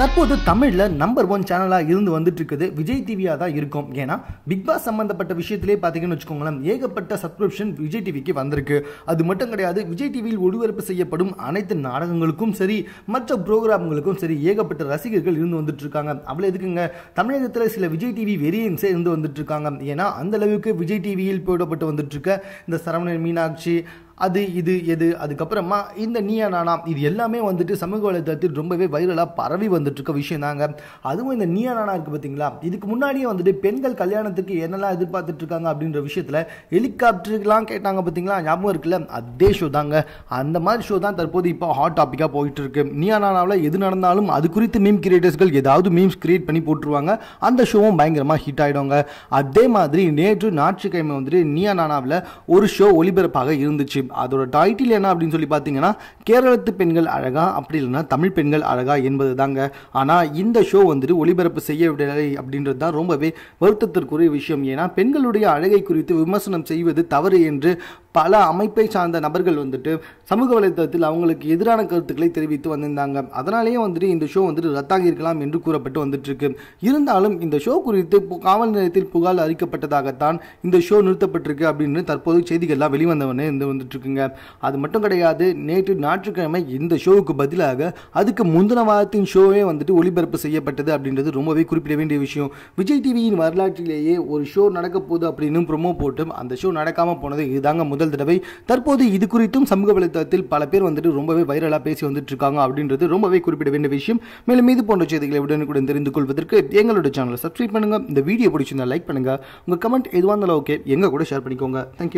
தற்போது தமிழில் number one சேனலாக இருந்து வந்துட்டு இருக்குது விஜய் டிவியாக தான் இருக்கும் ஏன்னா பிக் பாஸ் சம்மந்தப்பட்ட விஷயத்திலே பார்த்தீங்கன்னு வச்சுக்கோங்களேன் ஏகப்பட்ட சப்ஸ்கிரிப்ஷன் விஜய் டிவிக்கு வந்திருக்கு அது மட்டும் கிடையாது விஜய் டிவியில் ஒளிபரப்பு செய்யப்படும் அனைத்து நாடகங்களுக்கும் சரி மற்ற ப்ரோக்ராம்களுக்கும் சரி ஏகப்பட்ட ரசிகர்கள் இருந்து வந்துட்டு இருக்காங்க அவ்வளோ எதுக்குங்க தமிழகத்தில் சில விஜய் டிவி வெரியன்ஸே இருந்து வந்துட்டு இருக்காங்க ஏன்னா அந்த அளவுக்கு விஜய் டிவியில் போயிடப்பட்டு வந்துட்டு இருக்க இந்த சரவணன் மீனாட்சி அது இது எது அதுக்கப்புறமா இந்த நீயா நானா இது எல்லாமே வந்துட்டு சமூக வலைதளத்தில் ரொம்பவே வைரலாக பரவி வந்துட்டுருக்க விஷயம் தாங்க அதுவும் இந்த நீயா நானா இருக்குது பார்த்தீங்களா இதுக்கு முன்னாடியே வந்துட்டு பெண்கள் கல்யாணத்துக்கு என்னெல்லாம் எதிர்பார்த்துட்ருக்காங்க அப்படின்ற விஷயத்தில் ஹெலிகாப்டருக்குலாம் கேட்டாங்க பார்த்தீங்களா ஞாபகம் இருக்குல்ல அதே ஷோ தாங்க அந்த மாதிரி ஷோ தான் தற்போது இப்போ ஹாட் டாப்பிக்காக போயிட்டு இருக்கு நீயா நானாவில் எது நடந்தாலும் அது குறித்து மீம் கிரியேட்டர்ஸ்கள் ஏதாவது மீம்ஸ் கிரியேட் பண்ணி போட்டுருவாங்க அந்த ஷோவும் பயங்கரமாக ஹிட் ஆகிடுவாங்க அதே மாதிரி நேற்று ஞாயிற்றுக்கிழமை வந்துட்டு நீயா நானாவில் ஒரு ஷோ ஒளிபரப்பாக இருந்துச்சு அதோட டைட்டில் என்ன அப்படின்னு சொல்லி பார்த்தீங்கன்னா கேரளத்து பெண்கள் அழகா அப்படி இல்லைன்னா தமிழ் பெண்கள் அழகா என்பது தாங்க ஆனால் இந்த ஷோ வந்துட்டு ஒளிபரப்பு விடலை அப்படின்றது தான் ரொம்பவே வருத்தத்திற்குரிய விஷயம் ஏன்னா பெண்களுடைய அழகை குறித்து விமர்சனம் செய்வது தவறு என்று பல அமைப்பை சார்ந்த நபர்கள் வந்துட்டு சமூக வலைதளத்தில் அவங்களுக்கு எதிரான கருத்துக்களை தெரிவித்து வந்திருந்தாங்க அதனாலேயே வந்துட்டு இந்த ஷோ வந்துட்டு ரத்தாகி இருக்கலாம் என்று கூறப்பட்டு வந்துட்டு இருக்கு இருந்தாலும் இந்த ஷோ குறித்து காவல் நிலையத்தில் புகார் அறிக்கப்பட்டதாகத்தான் இந்த ஷோ நிறுத்தப்பட்டிருக்கு அப்படின்னு தற்போது செய்திகள்லாம் வெளிவந்தவனே இருந்து வந்துட்டு இருக்குங்க அது மட்டும் கிடையாது நேற்று ஞாயிற்றுக்கிழமை இந்த ஷோவுக்கு பதிலாக அதுக்கு முந்தின வாரத்தின் ஷோவே வந்துட்டு ஒளிபரப்பு செய்யப்பட்டது அப்படின்றது ரொம்பவே குறிப்பிட வேண்டிய விஷயம் விஜய் டிவியின் வரலாற்றிலேயே ஒரு ஷோ நடக்க போகுது அப்படின்னு ப்ரொமோ போட்டு அந்த ஷோ நடக்காமல் போனது இதுதாங்க முதல் முதல் தடவை தற்போது இது குறித்தும் சமூக வலைதளத்தில் பல பேர் வந்துட்டு ரொம்பவே வைரலாக பேசி வந்துட்டு இருக்காங்க அப்படின்றது ரொம்பவே குறிப்பிட வேண்டிய விஷயம் மேலும் இது போன்ற செய்திகளை உடனுக்குடன் தெரிந்து கொள்வதற்கு எங்களோட சேனலை சப்ஸ்கிரைப் பண்ணுங்கள் இந்த வீடியோ பிடிச்சிருந்தா லைக் பண்ணுங்கள் உங்கள் கமெண்ட் எதுவாக இருந்தாலும் ஓகே எங்கள் கூட ஷேர் பண்ணிக்கோங்க தேங்க்யூ